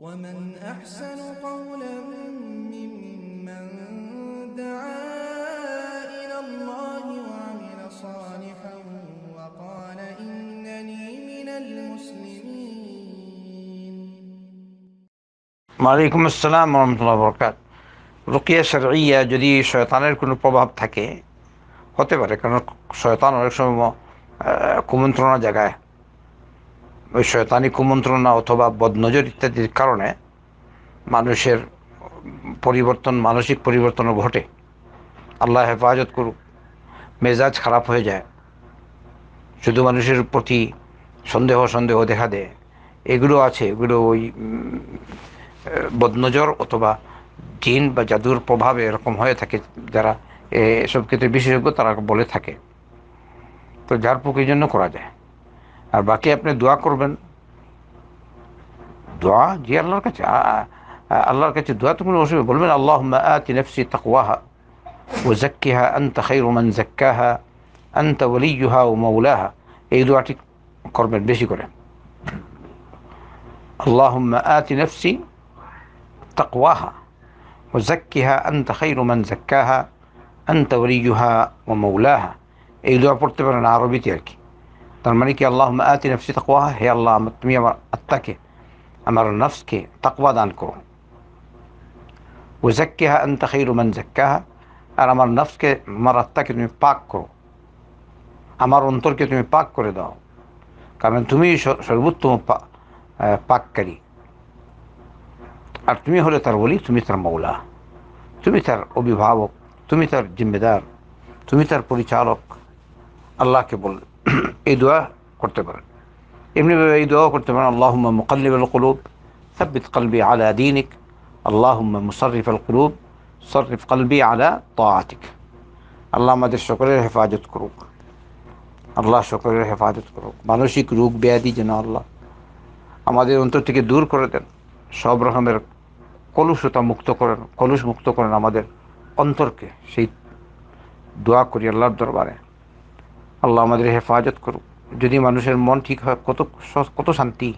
ومن أحسن قولا ممن دعا إلى الله وعمل صالحا وقال إنني من المسلمين وعليكم السلام ورحمة الله وبركاته রুকিয়া شرعية যদি شيطان কোনো প্রভাব থাকে হতে পারে কারণ শয়তান অনেক সময় কুমন্ত্রণা জায়গায় ওই শয়তানি কুমন্ত্রণা অথবা বদনজর ইত্যাদির কারণে মানুষের পরিবর্তন মানসিক পরিবর্তনও ঘটে আল্লাহ হেফাজত করুক মেজাজ খারাপ হয়ে যায় শুধু মানুষের প্রতি সন্দেহ সন্দেহ দেখা দেয় এগুলো আছে এগুলো ওই বদনজর অথবা জিন বা জাদুর প্রভাবে এরকম হয়ে থাকে যারা এসব ক্ষেত্রে বিশেষজ্ঞ তারা বলে থাকে তো যার প্রকৃতির জন্য করা যায় আর বাকি আপনি দোয়া করবেন দোয়া জি আল্লাহর কাছে আল্লাহর কাছে দোয়া তো কোনো অসুবিধা বলবেন আল্লাহ আতি নফসি তাকওয়াহা ওজাক্কিহা আন্ত খাইরু মান জাক্কাহা আন্ত ওলিহা ও মৌলাহা এই দোয়াটি করবেন বেশি করে আল্লাহ আতি নফসি তাকওয়াহা ওজাক্কিহা আন্ত খাইরু মান জাক্কাহা আন্ত ওলিহা ও মৌলাহা এই দোয়া পড়তে পারেন আরবিতে আর কি ترمانيكي اللهم آتي نفسي تقواها هي الله متمية أتكي أمر نفسك تقوى دانكو وزكيها أنت خير من زكاها أمر نفسك مرة تكت من باكرو أمر انتركي من باكرو دو كمان تمي شربتو من آه، باكري أرتمي هو لترولي تمي تر مولا تمي تر أبي بابك تمي تر جمدار تمي تر بوليشالوك الله كي بولي এই দোয়া করতে পারেন এমনিভাবে এই দোয়াও করতে পারেন আল্লাহম্মা মুকাল্লিব আল কুলুব সাব্বিত কলবি আলা দিনিক আল্লাহম্মা মুসারিফ আল কুলুব সরিফ কলবি আলা তাআতিক আল্লাহ আমাদের সকলের হেফাজত করুক আল্লাহ সকলের হেফাজত করুক মানসিক রোগ ব্যাধি যেন আল্লাহ আমাদের অন্তর থেকে দূর করে দেন সব রকমের কলুষতা মুক্ত করেন কলুষ মুক্ত করেন আমাদের অন্তরকে সেই দোয়া করি আল্লাহর দরবারে আল্লাহ আমাদের হেফাজত করুক যদি মানুষের মন ঠিক হয় কত কত শান্তি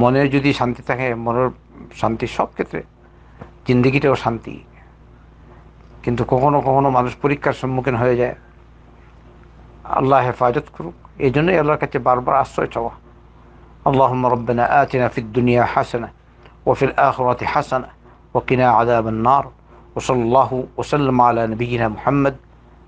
মনের যদি শান্তি থাকে মনের শান্তি সব ক্ষেত্রে জিন্দিগিটাও শান্তি কিন্তু কখনো কখনো মানুষ পরীক্ষার সম্মুখীন হয়ে যায় আল্লাহ হেফাজত করুক এই জন্যই আল্লাহর কাছে বারবার আশ্রয় চাওয়া আল্লাহ রব্বেনা আতিনা ফির দুনিয়া হাসানা ওফির الآخرة حسنة وقنا عذاب النار وصلى الله وسلم على نبينا